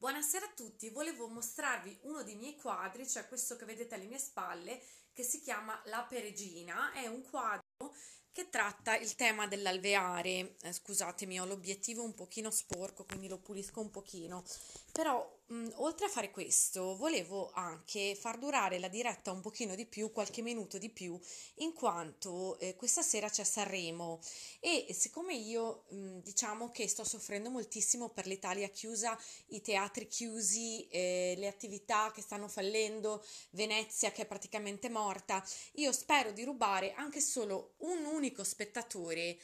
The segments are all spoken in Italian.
Buonasera a tutti, volevo mostrarvi uno dei miei quadri, cioè questo che vedete alle mie spalle, che si chiama La Peregina, è un quadro che tratta il tema dell'alveare. Eh, scusatemi, ho l'obiettivo un pochino sporco, quindi lo pulisco un pochino. Però, mh, oltre a fare questo, volevo anche far durare la diretta un pochino di più, qualche minuto di più, in quanto eh, questa sera c'è Sanremo e siccome io mh, diciamo che sto soffrendo moltissimo per l'Italia chiusa, i teatri chiusi, eh, le attività che stanno fallendo, Venezia che è praticamente morta, io spero di rubare anche solo un unico unico spettatore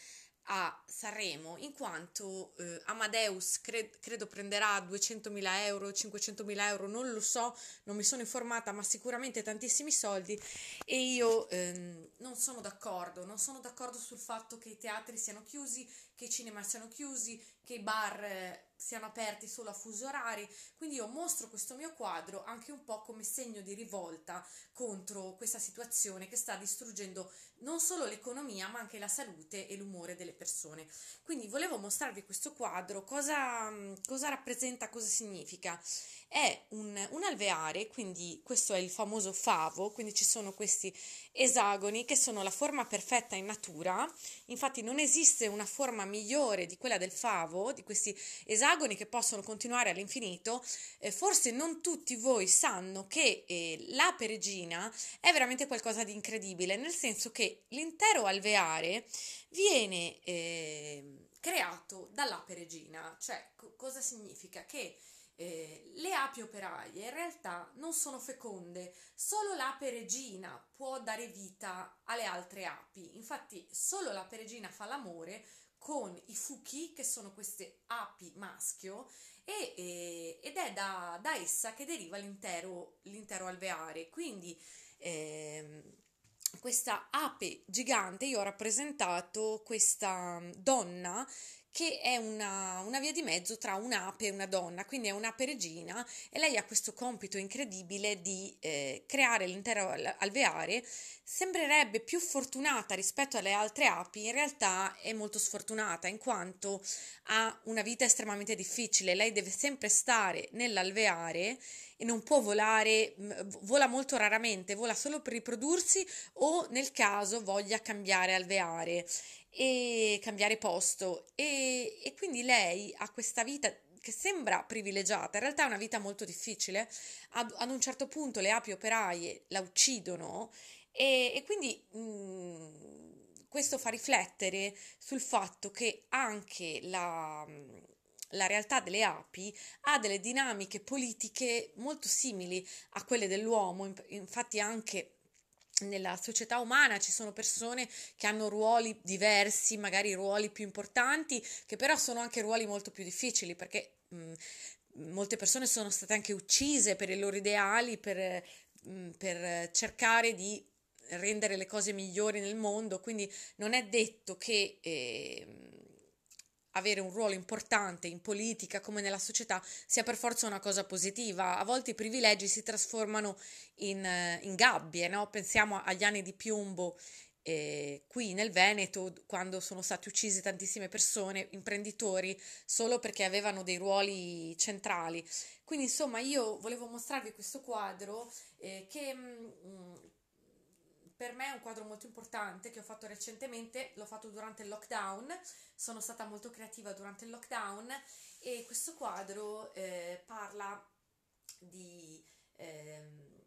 a Sanremo, in quanto eh, Amadeus cre- credo prenderà 200.000 euro, 500.000 euro, non lo so, non mi sono informata, ma sicuramente tantissimi soldi e io ehm, non sono d'accordo, non sono d'accordo sul fatto che i teatri siano chiusi, che i cinema siano chiusi, che i bar eh, siano aperti solo a fuso orari, quindi io mostro questo mio quadro anche un po' come segno di rivolta contro questa situazione che sta distruggendo non solo l'economia ma anche la salute e l'umore delle persone. Quindi volevo mostrarvi questo quadro, cosa, mm, cosa rappresenta, cosa significa. È un, un alveare, quindi questo è il famoso favo, quindi ci sono questi esagoni che sono la forma perfetta in natura, infatti non esiste una forma forma migliore di quella del favo, di questi esagoni che possono continuare all'infinito, eh, forse non tutti voi sanno che eh, la peregina è veramente qualcosa di incredibile, nel senso che l'intero alveare viene eh, creato dalla peregina, cioè co- cosa significa? Che eh, le api operaie in realtà non sono feconde, solo l'ape regina può dare vita alle altre api. Infatti, solo l'ape regina fa l'amore con i fuchi, che sono queste api maschio, e, e, ed è da, da, essa che deriva l'intero, l'intero alveare. Quindi eh, questa ape gigante, io ho rappresentato questa mm, donna che è una, una via di mezzo tra un'ape e una donna, quindi è un'ape regina e lei ha questo compito incredibile di eh, creare l'intero alveare. Sembrerebbe più fortunata rispetto alle altre api, in realtà è molto sfortunata in quanto ha una vita estremamente difficile, lei deve sempre stare nell'alveare e non può volare, mm, vola molto raramente, vola solo per riprodursi o nel caso voglia cambiare alveare e cambiare posto e, e quindi lei ha questa vita che sembra privilegiata, in realtà è una vita molto difficile. Ad, ad un certo punto le api operaie la uccidono e, e quindi mh, mm, questo fa riflettere sul fatto che anche la, mm, la realtà delle api ha delle dinamiche politiche molto simili a quelle dell'uomo, infatti anche nella società umana ci sono persone che hanno ruoli diversi, magari ruoli più importanti, che però sono anche ruoli molto più difficili perché mh, mm, molte persone sono state anche uccise per i loro ideali, per, mh, mm, per cercare di rendere le cose migliori nel mondo, quindi non è detto che eh, avere un ruolo importante in politica come nella società sia per forza una cosa positiva. A volte i privilegi si trasformano in, eh, in gabbie, no? pensiamo agli anni di piombo eh, qui nel Veneto, quando sono state uccise tantissime persone, imprenditori, solo perché avevano dei ruoli centrali. Quindi, insomma, io volevo mostrarvi questo quadro eh, che mh, mm, per me è un quadro molto importante che ho fatto recentemente, l'ho fatto durante il lockdown, sono stata molto creativa durante il lockdown e questo quadro eh, parla di, eh,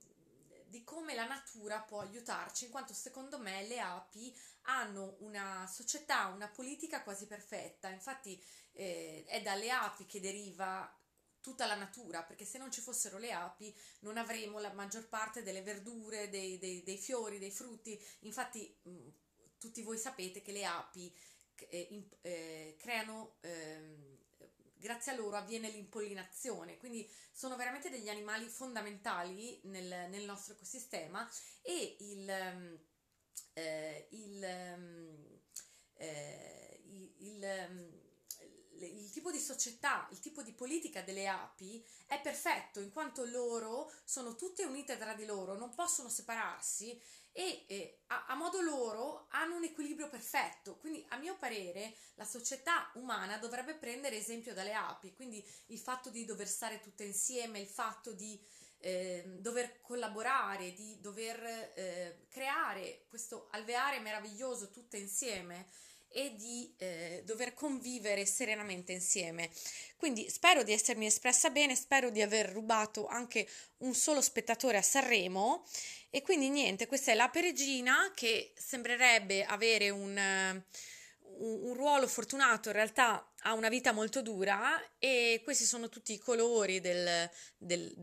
di, come la natura può aiutarci, in quanto secondo me le api hanno una società, una politica quasi perfetta, infatti eh, è dalle api che deriva tutta la natura, perché se non ci fossero le api non avremo la maggior parte delle verdure, dei, dei, dei fiori, dei frutti. Infatti mm, tutti voi sapete che le api eh, in, eh, creano, eh, grazie a loro avviene l'impollinazione, quindi sono veramente degli animali fondamentali nel, nel nostro ecosistema e il... Ehm, eh, il, ehm, eh, il, il ehm, il tipo di società, il tipo di politica delle api è perfetto in quanto loro sono tutte unite tra di loro, non possono separarsi e eh, a, a, modo loro hanno un equilibrio perfetto. Quindi, a mio parere, la società umana dovrebbe prendere esempio dalle api, quindi il fatto di dover stare tutte insieme, il fatto di eh, dover collaborare, di dover eh, creare questo alveare meraviglioso tutte insieme e di eh, dover convivere serenamente insieme. Quindi spero di essermi espressa bene, spero di aver rubato anche un solo spettatore a Sanremo e quindi niente, questa è la peregina che sembrerebbe avere un, un, eh, un ruolo fortunato, in realtà ha una vita molto dura e questi sono tutti i colori del, del,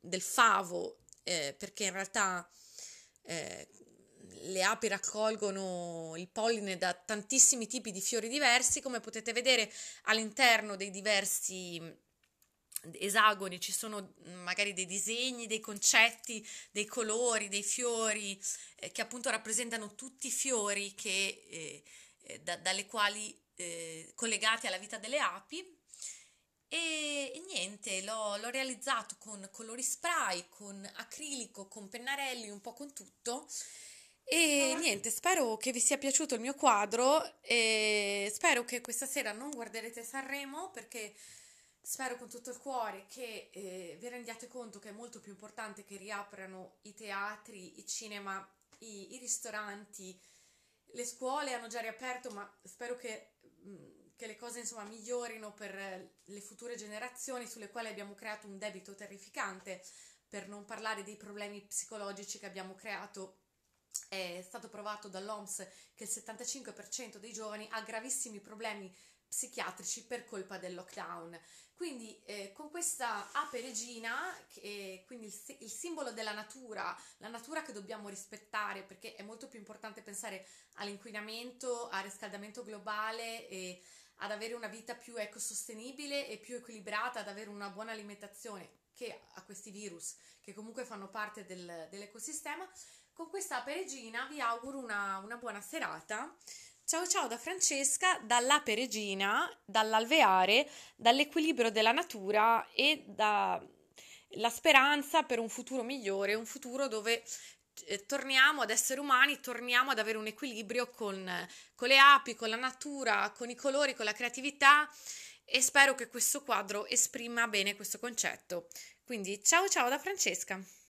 del favo eh, perché in realtà... Eh, le api raccolgono il polline da tantissimi tipi di fiori diversi, come potete vedere all'interno dei diversi esagoni ci sono magari dei disegni, dei concetti, dei colori, dei fiori eh, che appunto rappresentano tutti i fiori che, eh, eh da, dalle quali eh, collegati alla vita delle api e, niente, l'ho, l'ho, realizzato con colori spray, con acrilico, con pennarelli, un po' con tutto e ah. niente, spero che vi sia piaciuto il mio quadro e spero che questa sera non guarderete Sanremo perché spero con tutto il cuore che eh, vi rendiate conto che è molto più importante che riaprano i teatri, i cinema, i, i ristoranti, le scuole hanno già riaperto, ma spero che, mm, che le cose insomma, migliorino per le future generazioni sulle quali abbiamo creato un debito terrificante, per non parlare dei problemi psicologici che abbiamo creato è stato provato dall'OMS che il 75% dei giovani ha gravissimi problemi psichiatrici per colpa del lockdown. Quindi eh, con questa ape regina, che, eh, quindi il, il, simbolo della natura, la natura che dobbiamo rispettare perché è molto più importante pensare all'inquinamento, al riscaldamento globale e ad avere una vita più ecosostenibile e più equilibrata, ad avere una buona alimentazione che a questi virus che comunque fanno parte del, dell'ecosistema con questa peregina vi auguro una, una buona serata. Ciao ciao da Francesca, dalla peregina, dall'alveare, dall'equilibrio della natura e dalla speranza per un futuro migliore, un futuro dove eh, torniamo ad essere umani, torniamo ad avere un equilibrio con, con, le api, con la natura, con i colori, con la creatività e spero che questo quadro esprima bene questo concetto. Quindi ciao ciao da Francesca!